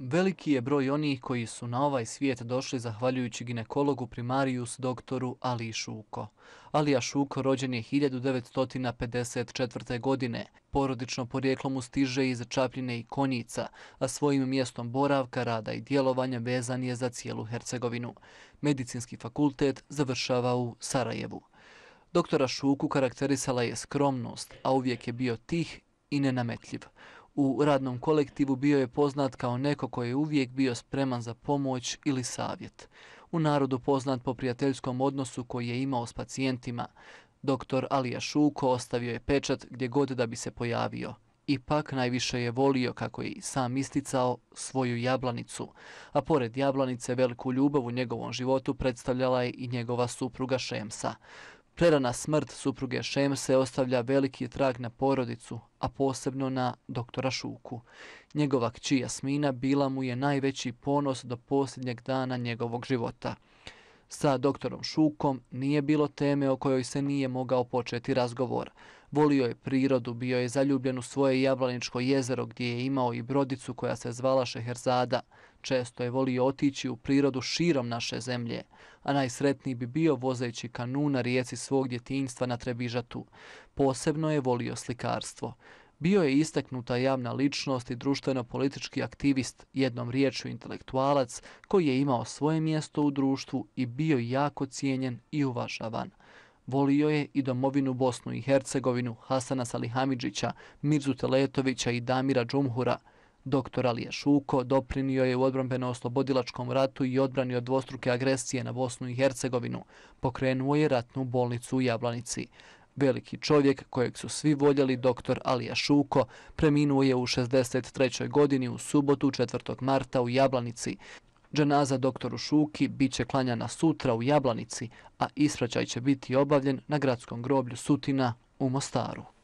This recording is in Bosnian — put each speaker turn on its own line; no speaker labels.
Veliki je broj onih koji su na ovaj svijet došli zahvaljujući ginekologu primarius doktoru Ali Šuko. Alija Šuko rođen je 1954. godine. Porodično porijeklo mu stiže iz Čapljine i Konjica, a svojim mjestom boravka, rada i djelovanja vezan je za cijelu Hercegovinu. Medicinski fakultet završava u Sarajevu. Doktora Šuku karakterisala je skromnost, a uvijek je bio tih i nenametljiv. U radnom kolektivu bio je poznat kao neko koji je uvijek bio spreman za pomoć ili savjet. U narodu poznat po prijateljskom odnosu koji je imao s pacijentima. Doktor Alija Šuko ostavio je pečat gdje god da bi se pojavio. Ipak najviše je volio, kako je sam isticao, svoju jablanicu. A pored jablanice veliku ljubav u njegovom životu predstavljala je i njegova supruga Šemsa. Prerana smrt supruge Šemse ostavlja veliki trag na porodicu, a posebno na doktora Šuku. Njegova kći Jasmina bila mu je najveći ponos do posljednjeg dana njegovog života. Sa doktorom Šukom nije bilo teme o kojoj se nije mogao početi razgovor. Volio je prirodu, bio je zaljubljen u svoje Jablaničko jezero gdje je imao i brodicu koja se zvala Šeherzada. Često je volio otići u prirodu širom naše zemlje, a najsretniji bi bio vozeći kanu na rijeci svog djetinjstva na Trebižatu. Posebno je volio slikarstvo. Bio je istaknuta javna ličnost i društveno-politički aktivist, jednom riječu intelektualac, koji je imao svoje mjesto u društvu i bio jako cijenjen i uvažavan. Volio je i domovinu Bosnu i Hercegovinu Hasana Salihamidžića, Mirzu Teletovića i Damira Džumhura. Doktor Alija Šuko doprinio je u odbranbeno-oslobodilačkom ratu i odbrani od dvostruke agresije na Bosnu i Hercegovinu. Pokrenuo je ratnu bolnicu u Jablanici. Veliki čovjek kojeg su svi voljeli, doktor Alija Šuko, preminuo je u 63. godini u subotu 4. marta u Jablanici. Dženaza doktoru Šuki bit će klanjana sutra u Jablanici, a ispraćaj će biti obavljen na gradskom groblju Sutina u Mostaru.